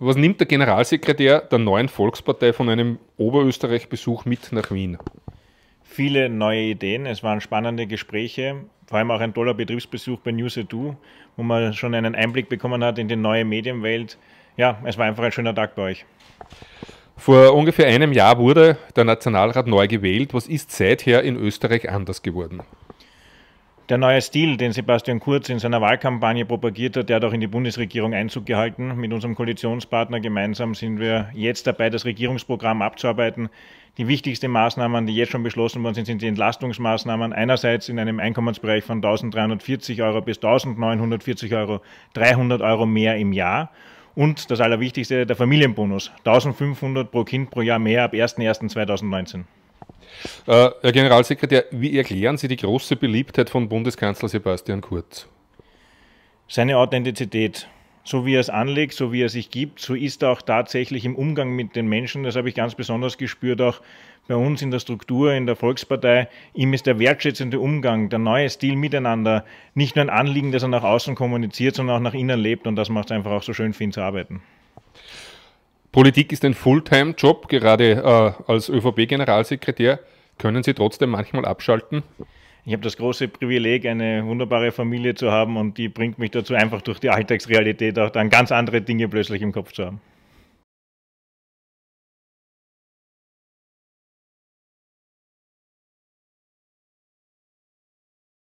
Was nimmt der Generalsekretär der neuen Volkspartei von einem Oberösterreich-Besuch mit nach Wien? Viele neue Ideen, es waren spannende Gespräche, vor allem auch ein toller Betriebsbesuch bei News Do, wo man schon einen Einblick bekommen hat in die neue Medienwelt. Ja, es war einfach ein schöner Tag bei euch. Vor ungefähr einem Jahr wurde der Nationalrat neu gewählt. Was ist seither in Österreich anders geworden? Der neue Stil, den Sebastian Kurz in seiner Wahlkampagne propagiert hat, der hat auch in die Bundesregierung Einzug gehalten. Mit unserem Koalitionspartner gemeinsam sind wir jetzt dabei, das Regierungsprogramm abzuarbeiten. Die wichtigsten Maßnahmen, die jetzt schon beschlossen worden sind, sind die Entlastungsmaßnahmen. Einerseits in einem Einkommensbereich von 1340 Euro bis 1940 Euro 300 Euro mehr im Jahr. Und das Allerwichtigste, der Familienbonus. 1500 pro Kind pro Jahr mehr ab 01.01.2019. Äh, Herr Generalsekretär, wie erklären Sie die große Beliebtheit von Bundeskanzler Sebastian Kurz? Seine Authentizität. So wie er es anlegt, so wie er sich gibt, so ist er auch tatsächlich im Umgang mit den Menschen. Das habe ich ganz besonders gespürt, auch bei uns in der Struktur, in der Volkspartei. Ihm ist der wertschätzende Umgang, der neue Stil miteinander nicht nur ein Anliegen, das er nach außen kommuniziert, sondern auch nach innen lebt. Und das macht es einfach auch so schön für ihn zu arbeiten. Politik ist ein Fulltime-Job, gerade äh, als ÖVP-Generalsekretär. Können Sie trotzdem manchmal abschalten? Ich habe das große Privileg, eine wunderbare Familie zu haben und die bringt mich dazu, einfach durch die Alltagsrealität auch dann ganz andere Dinge plötzlich im Kopf zu haben.